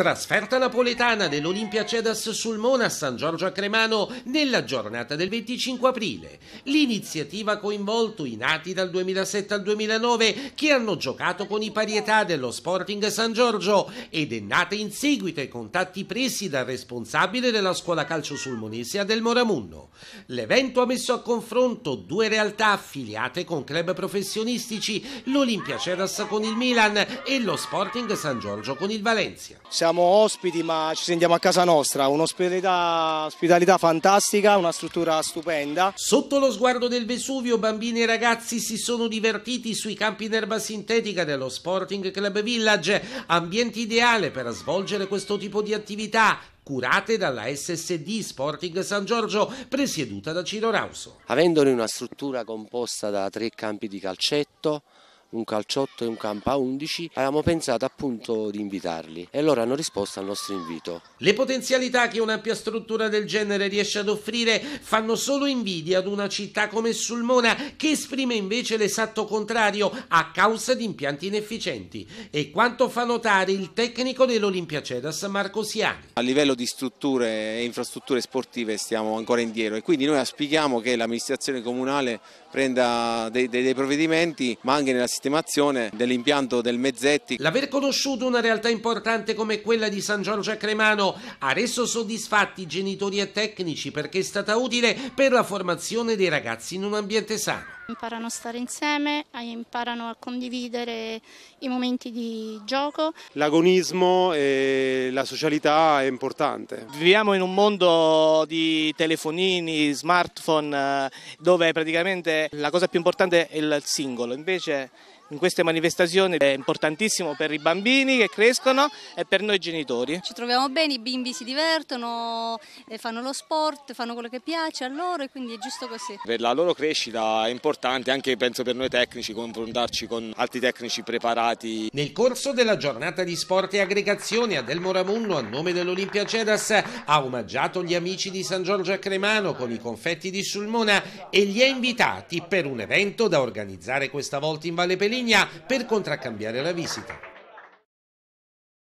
Trasferta napoletana dell'Olimpia Cedas sul Mona a San Giorgio a Cremano nella giornata del 25 aprile. L'iniziativa ha coinvolto i nati dal 2007 al 2009 che hanno giocato con i parietà dello Sporting San Giorgio ed è nata in seguito ai contatti presi dal responsabile della scuola calcio sulmonese del Moramunno. L'evento ha messo a confronto due realtà affiliate con club professionistici, l'Olimpia Cedas con il Milan e lo Sporting San Giorgio con il Valencia. Ciao siamo ospiti ma ci sentiamo a casa nostra, un'ospitalità fantastica, una struttura stupenda. Sotto lo sguardo del Vesuvio bambini e ragazzi si sono divertiti sui campi in erba sintetica dello Sporting Club Village, ambiente ideale per svolgere questo tipo di attività curate dalla SSD Sporting San Giorgio, presieduta da Ciro Rauso. Avendone una struttura composta da tre campi di calcetto, un calciotto e un campo a 11, avevamo pensato appunto di invitarli e loro hanno risposto al nostro invito. Le potenzialità che un'ampia struttura del genere riesce ad offrire fanno solo invidia ad una città come Sulmona che esprime invece l'esatto contrario a causa di impianti inefficienti e quanto fa notare il tecnico dell'Olimpia Cedas Marco Siani. A livello di strutture e infrastrutture sportive stiamo ancora indietro e quindi noi aspichiamo che l'amministrazione comunale prenda dei, dei, dei provvedimenti ma anche nella situazione sistemazione dell'impianto del Mezzetti. L'aver conosciuto una realtà importante come quella di San Giorgio a Cremano ha reso soddisfatti i genitori e tecnici perché è stata utile per la formazione dei ragazzi in un ambiente sano. Imparano a stare insieme, imparano a condividere i momenti di gioco. L'agonismo e la socialità è importante. Viviamo in un mondo di telefonini, smartphone, eh, dove praticamente la cosa più importante è il singolo, invece in queste manifestazioni è importantissimo per i bambini che crescono e per noi genitori. Ci troviamo bene, i bimbi si divertono, eh, fanno lo sport, fanno quello che piace a loro e quindi è giusto così. Per la loro crescita è importante anche penso per noi tecnici confrontarci con altri tecnici preparati. Nel corso della giornata di sport e aggregazione Adelmo Ramunno a nome dell'Olimpia Cedas ha omaggiato gli amici di San Giorgio a Cremano con i confetti di Sulmona e li ha invitati per un evento da organizzare questa volta in Valle Pelino Vigna per contraccambiare la visita.